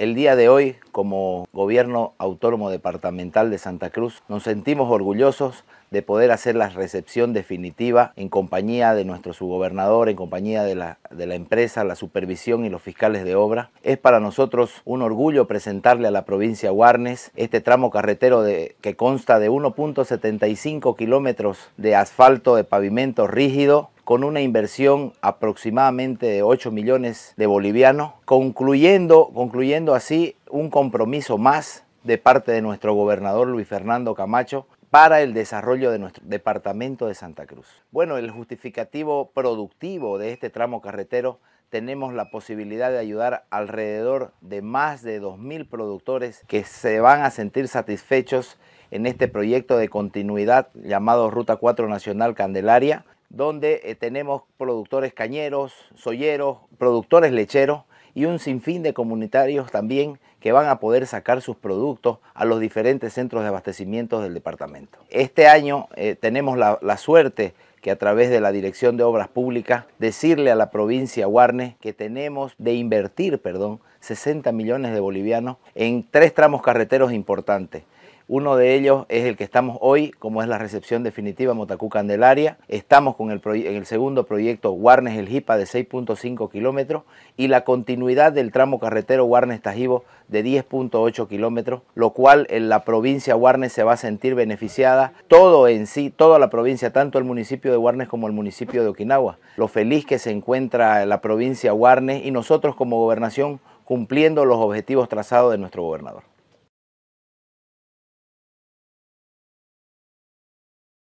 El día de hoy, como Gobierno Autónomo Departamental de Santa Cruz, nos sentimos orgullosos de poder hacer la recepción definitiva en compañía de nuestro subgobernador, en compañía de la, empresa, la supervisión y los fiscales de obra. Es para nosotros un orgullo presentarle a la provincia Guarnes este tramo carretero que consta de 1.75 kilómetros de asfalto de pavimento rígido, con una inversión aproximadamente de 8 millones de bolivianos, concluyendo, concluyendo así un compromiso más de parte de nuestro gobernador Luis Fernando Camacho para el desarrollo de nuestro departamento de Santa Cruz. Bueno, el justificativo productivo de este tramo carretero tenemos la posibilidad de ayudar alrededor de más de 2.000 productores que se van a sentir satisfechos en este proyecto de continuidad llamado Ruta 4 Nacional Candelaria, donde eh, tenemos productores cañeros, solleros, productores lecheros y un sinfín de comunitarios también que van a poder sacar sus productos a los diferentes centros de abastecimiento del departamento. Este año eh, tenemos la, suerte que a través de la Dirección de Obras Públicas decirle a la provincia Guarne que tenemos de invertir, perdón, 60 millones de bolivianos en tres tramos carreteros importantes. Uno de ellos es el que estamos hoy, como es la recepción definitiva Motacú Candelaria. Estamos con el, en el segundo proyecto Warnes El Jipa de 6.5 kilómetros y la continuidad del tramo carretero Warnes Tajibo de 10.8 kilómetros, lo cual en la provincia Warnes se va a sentir beneficiada, todo en sí, toda la provincia, tanto el municipio de Warnes como el municipio de Okinawa. Lo feliz que se encuentra la provincia Warnes y nosotros como gobernación cumpliendo los objetivos trazados de nuestro gobernador.